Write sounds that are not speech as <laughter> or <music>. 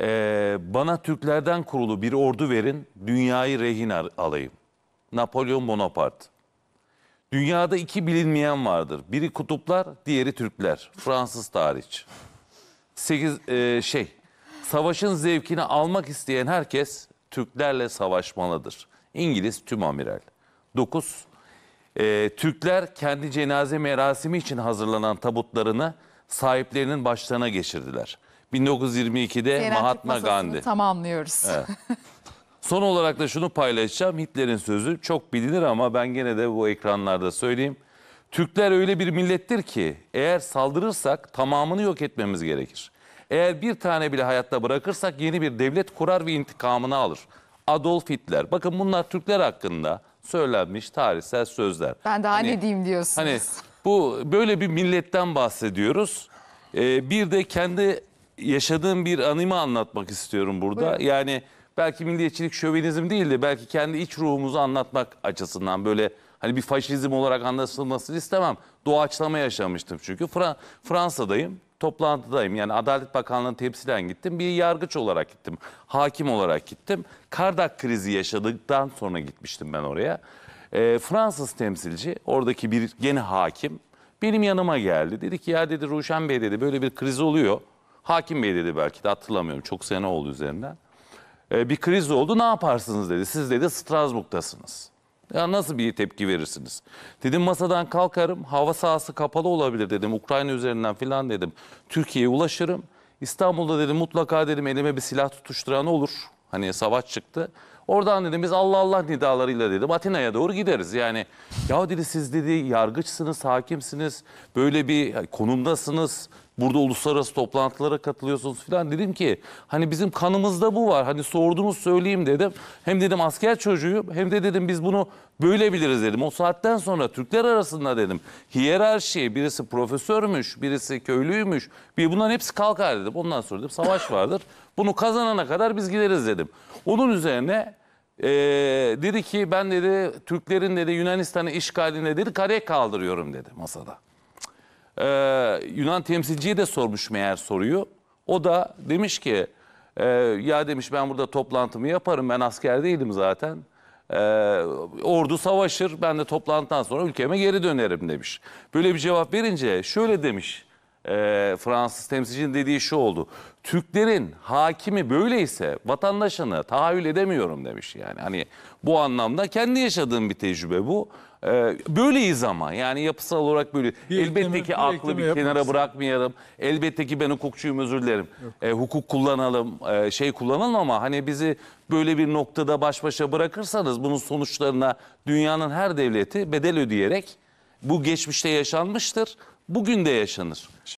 Ee, bana Türklerden kurulu bir ordu verin, dünyayı rehin alayım. Napolyon Bonaparte. Dünyada iki bilinmeyen vardır. Biri kutuplar, diğeri Türkler. Fransız tarih. Sekiz, e, şey, savaşın zevkini almak isteyen herkes Türklerle savaşmalıdır. İngiliz tüm amiral. 9. E, Türkler kendi cenaze merasimi için hazırlanan tabutlarını sahiplerinin başlarına geçirdiler. 1922'de Seyahat Mahatma Gandhi. tamamlıyoruz. Evet. <laughs> Son olarak da şunu paylaşacağım. Hitler'in sözü çok bilinir ama ben gene de bu ekranlarda söyleyeyim. Türkler öyle bir millettir ki eğer saldırırsak tamamını yok etmemiz gerekir. Eğer bir tane bile hayatta bırakırsak yeni bir devlet kurar ve intikamını alır. Adolf Hitler. Bakın bunlar Türkler hakkında söylenmiş tarihsel sözler. Ben daha hani, ne diyeyim diyorsunuz. Hani bu böyle bir milletten bahsediyoruz. Ee, bir de kendi yaşadığım bir anımı anlatmak istiyorum burada. Buyurun. Yani belki milliyetçilik şövenizm değildi, belki kendi iç ruhumuzu anlatmak açısından böyle hani bir faşizm olarak anlaşılmasını istemem. Doğaçlama yaşamıştım çünkü. Fra Fransa'dayım, toplantıdayım. Yani Adalet Bakanlığı'nın temsilen gittim. Bir yargıç olarak gittim, hakim olarak gittim. Kardak krizi yaşadıktan sonra gitmiştim ben oraya. E, Fransız temsilci, oradaki bir gene hakim benim yanıma geldi. Dedi ki ya dedi Ruşen Bey dedi böyle bir kriz oluyor. Hakim Bey dedi belki de hatırlamıyorum. Çok sene oldu üzerinden. E, bir kriz oldu ne yaparsınız dedi. Siz dedi Strasbourg'dasınız. Ya nasıl bir tepki verirsiniz? Dedim masadan kalkarım. Hava sahası kapalı olabilir dedim. Ukrayna üzerinden filan dedim. Türkiye'ye ulaşırım. İstanbul'da dedim mutlaka dedim elime bir silah tutuşturan olur. Hani savaş çıktı. Oradan dedim biz Allah Allah nidalarıyla dedim Atina'ya doğru gideriz. Yani ya dedi siz dedi yargıçsınız, hakimsiniz, böyle bir konumdasınız. Burada uluslararası toplantılara katılıyorsunuz filan. Dedim ki hani bizim kanımızda bu var. Hani sordunuz söyleyeyim dedim. Hem dedim asker çocuğuyum hem de dedim biz bunu böyle biliriz dedim. O saatten sonra Türkler arasında dedim hiyerarşi birisi profesörmüş, birisi köylüymüş. Bir bunların hepsi kalkar dedim. Ondan sonra dedim savaş vardır. Bunu kazanana kadar biz gideriz dedim. Onun üzerine ee, dedi ki ben dedi Türklerin dedi Yunanistan'ı işgaline dedi kare kaldırıyorum dedi masada. Ee, Yunan temsilciyi de sormuş meğer soruyu. O da demiş ki e, ya demiş ben burada toplantımı yaparım ben asker değilim zaten. Ee, ordu savaşır ben de toplantıdan sonra ülkeme geri dönerim demiş. Böyle bir cevap verince şöyle demiş e, Fransız temsilcinin dediği şu oldu. Türklerin hakimi böyleyse vatandaşını tahayyül edemiyorum demiş yani. Hani bu anlamda kendi yaşadığım bir tecrübe bu. Ee, böyleyiz ama yani yapısal olarak böyle. Bir Elbette ekleme, ki aklı bir, kenara yapmasın. bırakmayalım. Elbette ki ben hukukçuyum özür dilerim. Ee, hukuk kullanalım, e, şey kullanalım ama hani bizi böyle bir noktada baş başa bırakırsanız bunun sonuçlarına dünyanın her devleti bedel ödeyerek bu geçmişte yaşanmıştır, bugün de yaşanır.